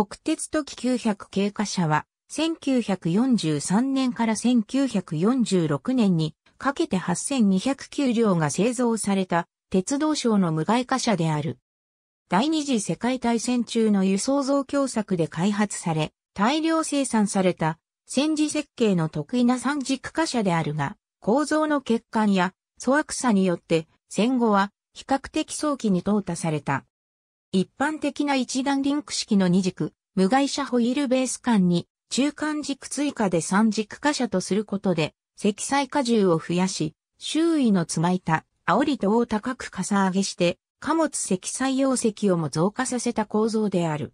国鉄時900経過車は、1943年から1946年にかけて8209両が製造された鉄道省の無害貨車である。第二次世界大戦中の輸送増強策で開発され、大量生産された戦時設計の得意な三軸貨車であるが、構造の欠陥や粗悪さによって戦後は比較的早期に淘汰された。一般的な一段リンク式の二軸、無害車ホイールベース間に中間軸追加で三軸貨車とすることで、積載荷重を増やし、周囲のつまいた煽り戸を高くかさ上げして、貨物積載容積をも増加させた構造である。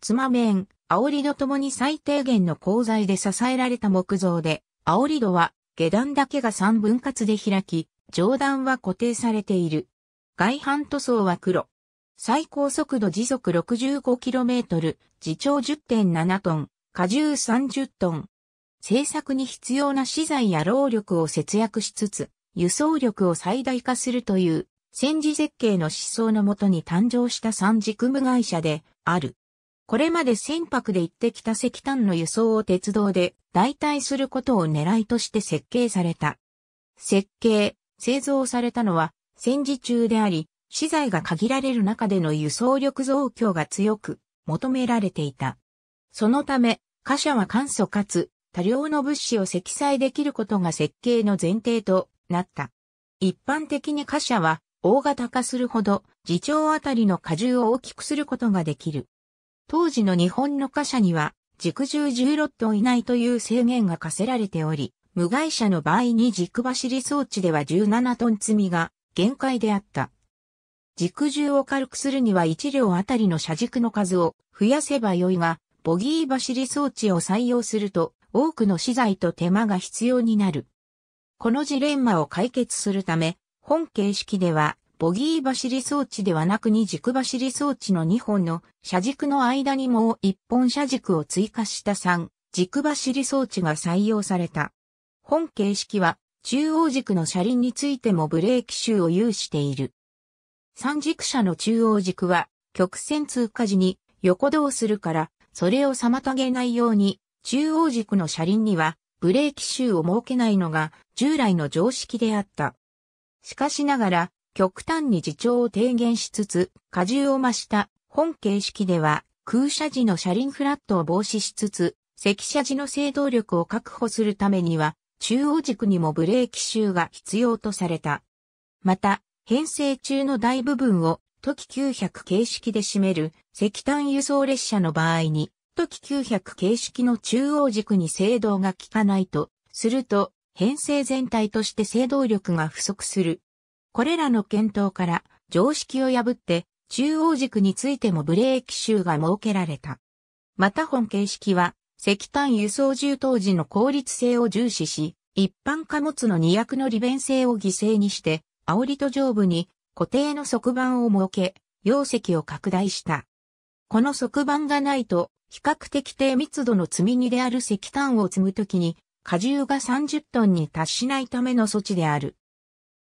つま面、煽り戸ともに最低限の鋼材で支えられた木造で、煽り戸は下段だけが3分割で開き、上段は固定されている。外反塗装は黒、最高速度時速 65km、時長10.7トン、荷重30トン。製作に必要な資材や労力を節約しつつ、輸送力を最大化するという、戦時設計の思想のもとに誕生した三軸無会社である。これまで船舶で行ってきた石炭の輸送を鉄道で代替することを狙いとして設計された。設計、製造されたのは戦時中であり、資材が限られる中での輸送力増強が強く求められていた。そのため、貨車は簡素かつ多量の物資を積載できることが設計の前提となった。一般的に貨車は大型化するほど自重あたりの荷重を大きくすることができる。当時の日本の貨車には軸重16トン以内という制限が課せられており、無害車の場合に軸走り装置では17トン積みが限界であった。軸重を軽くするには1両あたりの車軸の数を増やせばよいが、ボギー走り装置を採用すると多くの資材と手間が必要になる。このジレンマを解決するため、本形式ではボギー走り装置ではなくに軸走り装置の2本の車軸の間にもう1本車軸を追加した3軸走り装置が採用された。本形式は中央軸の車輪についてもブレーキ臭を有している。三軸車の中央軸は曲線通過時に横動するから、それを妨げないように、中央軸の車輪にはブレーキシューを設けないのが従来の常識であった。しかしながら、極端に自重を低減しつつ、荷重を増した本形式では、空車時の車輪フラットを防止しつつ、赤車時の制動力を確保するためには、中央軸にもブレーキシューが必要とされた。また、編成中の大部分を都機900形式で占める石炭輸送列車の場合に、都機900形式の中央軸に制動が効かないと、すると、編成全体として制動力が不足する。これらの検討から常識を破って中央軸についてもブレーキ集が設けられた。また本形式は石炭輸送重当時の効率性を重視し、一般貨物の200の利便性を犠牲にして煽りと上部に固定の側板を設け、容積を拡大した。この側板がないと、比較的低密度の積み荷である石炭を積むときに、荷重が30トンに達しないための措置である。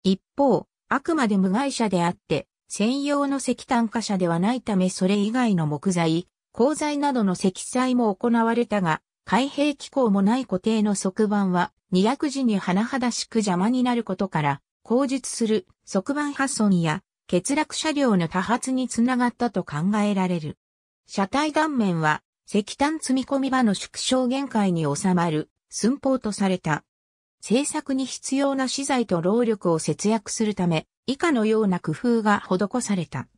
一方、あくまで無害者であって、専用の石炭貨車ではないためそれ以外の木材、鋼材などの積載も行われたが、開閉機構もない固定の側板は、200時に甚だしく邪魔になることから、後述する側板破損や欠落車両の多発につながったと考えられる。車体断面は石炭積み込み場の縮小限界に収まる寸法とされた。製作に必要な資材と労力を節約するため、以下のような工夫が施された。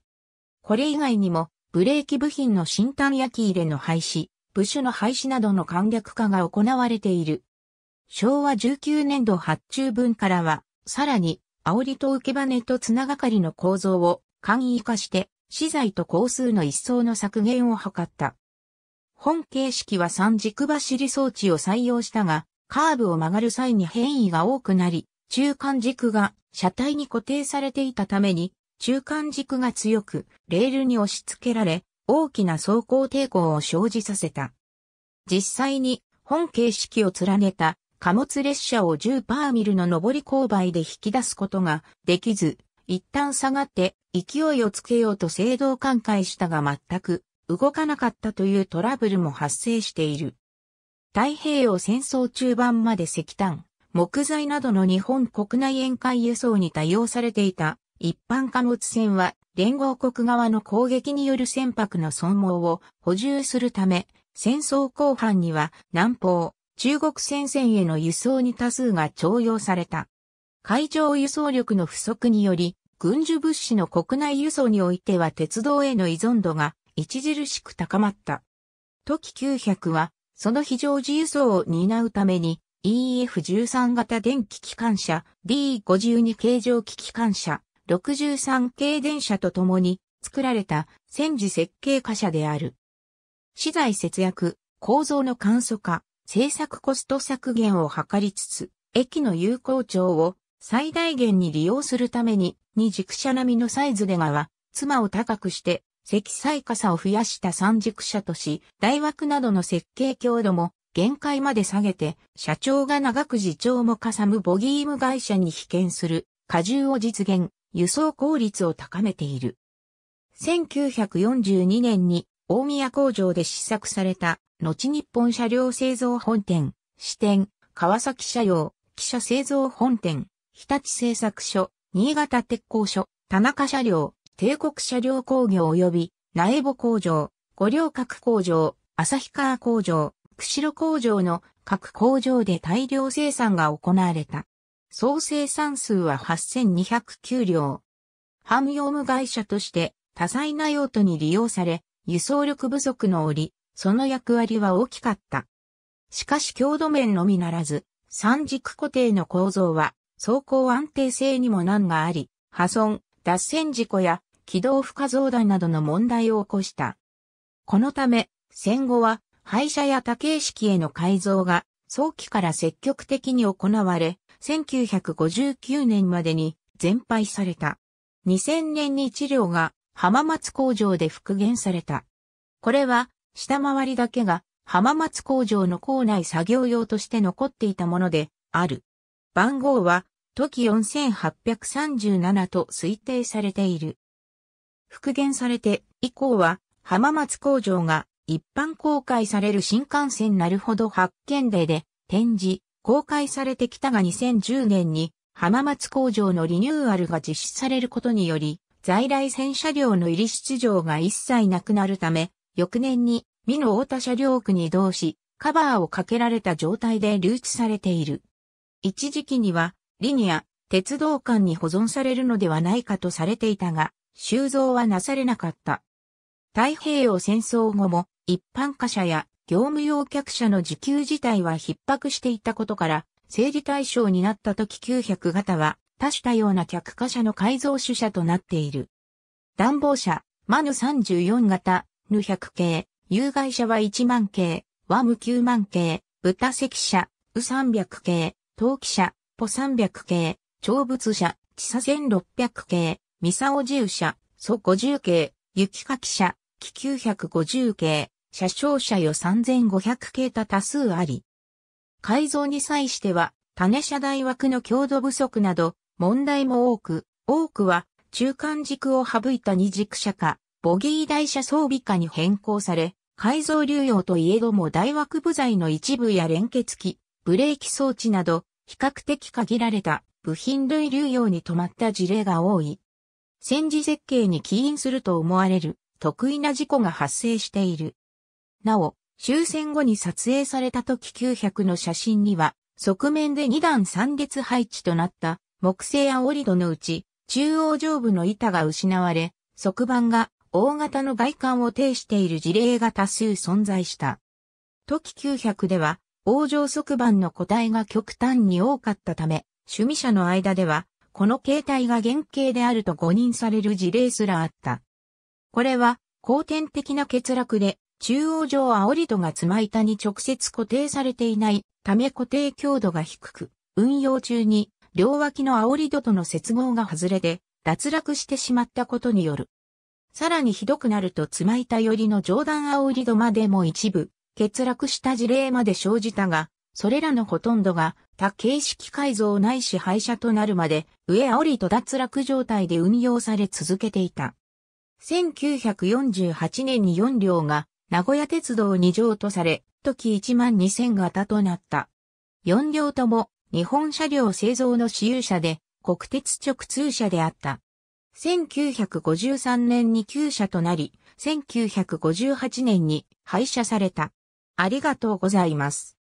これ以外にも、ブレーキ部品の新炭焼き入れの廃止、部首の廃止などの簡略化が行われている。昭和19年度発注分からは、さらに、煽りと受け羽と綱がかりの構造を簡易化して、資材と工数の一層の削減を図った。本形式は三軸走り装置を採用したが、カーブを曲がる際に変異が多くなり、中間軸が車体に固定されていたために、中間軸が強く、レールに押し付けられ、大きな走行抵抗を生じさせた。実際に本形式を連ねた貨物列車を10パーミルの上り勾配で引き出すことができず、一旦下がって勢いをつけようと制動寛解したが全く動かなかったというトラブルも発生している。太平洋戦争中盤まで石炭、木材などの日本国内沿海輸送に多用されていた一般貨物船は連合国側の攻撃による船舶の損耗を補充するため、戦争後半には南方、中国戦線への輸送に多数が徴用された。海上輸送力の不足により、軍需物資の国内輸送においては鉄道への依存度が著しく高まった。トキ900は、その非常時輸送を担うために、EF13 型電気機関車、D52 形状機機関車、63系電車と共に作られた戦時設計貨車である。資材節約、構造の簡素化、制作コスト削減を図りつつ、駅の有効長を最大限に利用するために、二軸車並みのサイズで側、妻を高くして、積載傘を増やした三軸車とし、大枠などの設計強度も限界まで下げて、社長が長く次長もかさむボギーム会社に被験する、荷重を実現、輸送効率を高めている。1942年に大宮工場で試作された後日本車両製造本店、支店、川崎車両、汽車製造本店、日立製作所、新潟鉄工所、田中車両、帝国車両工業及び、苗穂工場、五稜郭工場、旭川工場、釧路工場の各工場で大量生産が行われた。総生産数は8209両。ハム用務会社として多彩な用途に利用され、輸送力不足の折、その役割は大きかった。しかし強度面のみならず、三軸固定の構造は、走行安定性にも難があり、破損、脱線事故や軌道負荷増大などの問題を起こした。このため、戦後は、廃車や多形式への改造が、早期から積極的に行われ、1959年までに全廃された。2000年に治療が浜松工場で復元された。これは下回りだけが浜松工場の校内作業用として残っていたものである。番号は時4837と推定されている。復元されて以降は浜松工場が一般公開される新幹線なるほど発見例で展示、公開されてきたが2010年に浜松工場のリニューアルが実施されることにより在来線車両の入り出場が一切なくなるため翌年に、美濃太田車両区に移動し、カバーをかけられた状態で留置されている。一時期には、リニア、鉄道館に保存されるのではないかとされていたが、収蔵はなされなかった。太平洋戦争後も、一般貨車や業務用客車の時給自体は逼迫していたことから、整理対象になった時900型は、多種多様な客貨車の改造主車となっている。暖房車、マヌ34型、ヌ百系、有害者は1万系、ワム9万系、豚石車、ウ300系、陶器車、ポ300系、長物車、地差1600系、ミサオ重車、ソ50系、雪かき車、気950系、車掌車よ3500系と多数あり。改造に際しては、種車台枠の強度不足など、問題も多く、多くは中間軸を省いた二軸車か、ボギー台車装備下に変更され、改造流用といえども大枠部材の一部や連結機、ブレーキ装置など、比較的限られた部品類流用に止まった事例が多い。戦時設計に起因すると思われる得意な事故が発生している。なお、終戦後に撮影された時900の写真には、側面で2段3列配置となった木製アオリドのうち、中央上部の板が失われ、側板が大型の外観を呈している事例が多数存在した。時900では、往生側板の個体が極端に多かったため、趣味者の間では、この形態が原型であると誤認される事例すらあった。これは、後天的な欠落で、中央上煽り戸が妻板に直接固定されていないため固定強度が低く、運用中に両脇の煽り戸との接合が外れて脱落してしまったことによるさらにひどくなると妻板寄りの上段煽りリまでも一部、欠落した事例まで生じたが、それらのほとんどが多形式改造ないし廃車となるまで、上煽りと脱落状態で運用され続けていた。1948年に4両が名古屋鉄道2乗とされ、時1万2000型となった。4両とも日本車両製造の私有車で国鉄直通車であった。1953年に旧社となり、1958年に廃車された。ありがとうございます。